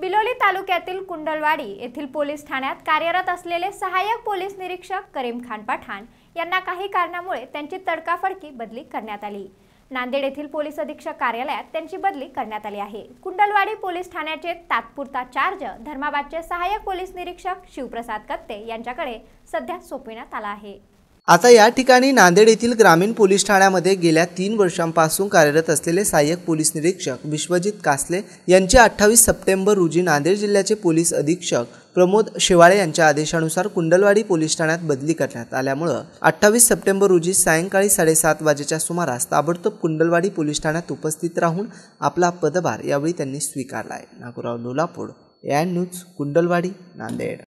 बिलोली तालुक्यातील कुंडलवाडी येथील पोलीस ठाण्यात कार्यरत असलेले सहाय्यक पोलीस निरीक्षक करीम खान पठाण यांना काही कारणामुळे त्यांची तडकाफडकी बदली करण्यात आली नांदेड येथील पोलीस अधीक्षक कार्यालयात त्यांची बदली करण्यात आली आहे कुंडलवाडी पोलीस ठाण्याचे तात्पुरता चार्ज धर्माबादचे सहाय्यक पोलीस निरीक्षक शिवप्रसाद कत्ते यांच्याकडे सध्या सोपविण्यात आला आहे आता या ठिकाणी नांदेड येथील ग्रामीण पोलीस ठाण्यामध्ये गेल्या तीन वर्षांपासून कार्यरत असलेले सहाय्यक पोलीस निरीक्षक विश्वजित कासले यांची अठ्ठावीस सप्टेंबर रोजी नांदेड जिल्ह्याचे पोलीस अधीक्षक प्रमोद शिवाळे यांच्या आदेशानुसार कुंडलवाडी पोलीस ठाण्यात बदली करण्यात आल्यामुळं अठ्ठावीस सप्टेंबर रोजी सायंकाळी साडेसात वाजेच्या सुमारास ताबडतोब कुंडलवाडी पोलीस ठाण्यात उपस्थित राहून आपला पदभार यावेळी त्यांनी स्वीकारला आहे नागोराव लोलापूर या न्यूज कुंडलवाडी नांदेड